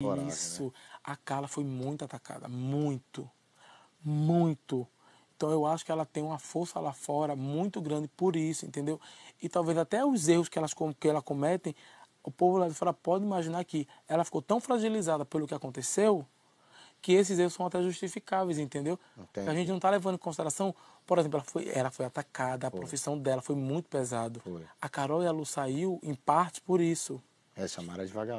Coragem, né? Isso. Né? A Carla foi muito atacada, muito, muito. Então eu acho que ela tem uma força lá fora muito grande por isso, entendeu? E talvez até os erros que, elas, que ela cometem, o povo lá de fora pode imaginar que ela ficou tão fragilizada pelo que aconteceu que esses erros são até justificáveis, entendeu? Entendi. A gente não está levando em consideração, por exemplo, ela foi, ela foi atacada, a foi. profissão dela foi muito pesado. A Carol e a Lu saiu em parte por isso. É, chamaram devagar.